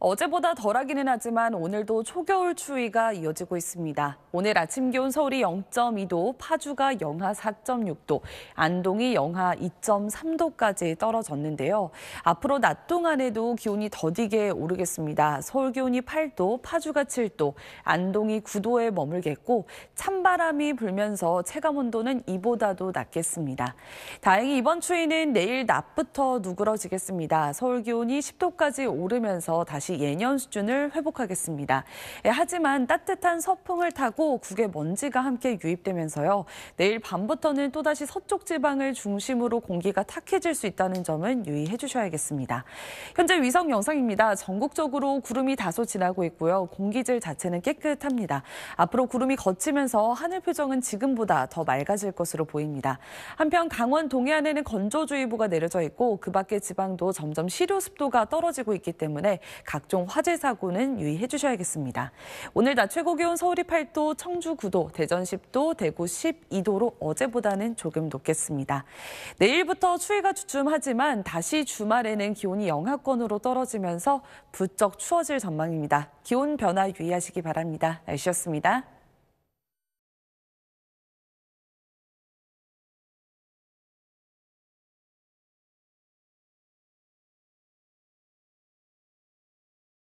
어제보다 덜하기는 하지만 오늘도 초겨울 추위가 이어지고 있습니다. 오늘 아침 기온 서울이 0.2도, 파주가 영하 4.6도, 안동이 영하 2.3도까지 떨어졌는데요. 앞으로 낮 동안에도 기온이 더디게 오르겠습니다. 서울 기온이 8도, 파주가 7도, 안동이 9도에 머물겠고 찬바람이 불면서 체감 온도는 이보다도 낮겠습니다. 다행히 이번 추위는 내일 낮부터 누그러지겠습니다. 서울 기온이 10도까지 오르면서 다시 다시 예년 수준을 회복하겠습니다. 예, 하지만 따뜻한 서풍을 타고 국외 먼지가 함께 유입되면서요. 내일 밤부터는 또다시 서쪽 지방을 중심으로 공기가 탁해질 수 있다는 점은 유의해 주셔야겠습니다. 현재 위성 영상입니다. 전국적으로 구름이 다소 지나고 있고요. 공기질 자체는 깨끗합니다. 앞으로 구름이 걷히면서 하늘 표정은 지금보다 더 맑아질 것으로 보입니다. 한편 강원 동해안에는 건조주의보가 내려져 있고 그 밖의 지방도 점점 시료 습도가 떨어지고 있기 때문에 가 각종 화재 사고는 유의해 주셔야겠습니다. 오늘 낮 최고 기온 서울이 8도, 청주 9도, 대전 10도, 대구 12도로 어제보다는 조금 높겠습니다. 내일부터 추위가 주춤하지만 다시 주말에는 기온이 영하권으로 떨어지면서 부쩍 추워질 전망입니다. 기온 변화 유의하시기 바랍니다. 날씨였습니다.